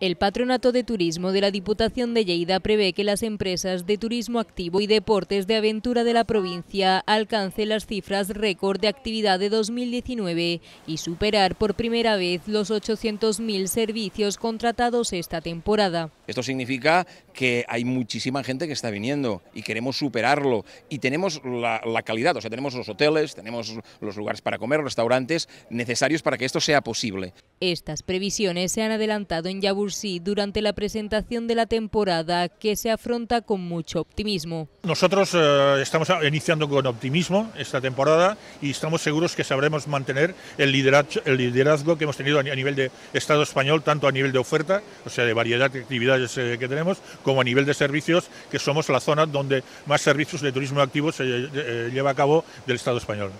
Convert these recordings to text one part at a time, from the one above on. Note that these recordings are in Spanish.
El Patronato de Turismo de la Diputación de Lleida prevé que las empresas de turismo activo y deportes de aventura de la provincia alcancen las cifras récord de actividad de 2019 y superar por primera vez los 800.000 servicios contratados esta temporada. Esto significa que hay muchísima gente que está viniendo y queremos superarlo y tenemos la, calidad, o sea, tenemos los hoteles, tenemos los lugares para comer, restaurantes necesarios para que esto sea posible. Estas previsiones se han adelantado en Yabur sí durante la presentación de la temporada que se afronta con mucho optimismo. Nosotros eh, estamos iniciando con optimismo esta temporada y estamos seguros que sabremos mantener el liderazgo, que hemos tenido a nivel de Estado español, tanto a nivel de oferta, o sea, de variedad de actividades eh, que tenemos, como a nivel de servicios, que somos la zona donde más servicios de turismo activo se eh, lleva a cabo del Estado español.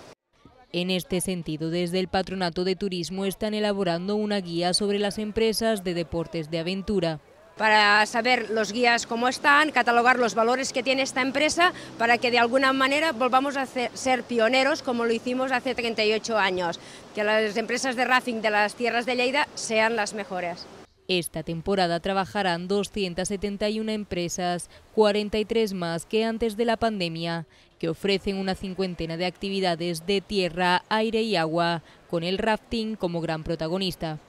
En este sentido, desde el Patronato de Turismo están elaborando una guía sobre las empresas de deportes de aventura para saber los guías cómo están, catalogar los valores que tiene esta empresa para que de alguna manera volvamos a ser pioneros como lo hicimos hace 38 años, que las empresas de rafting de las tierras de Lleida sean las mejores. Esta temporada trabajarán 271 empresas, 43 más que antes de la pandemia, que ofrecen una cincuentena de actividades de tierra, aire y agua, con el rafting como gran protagonista.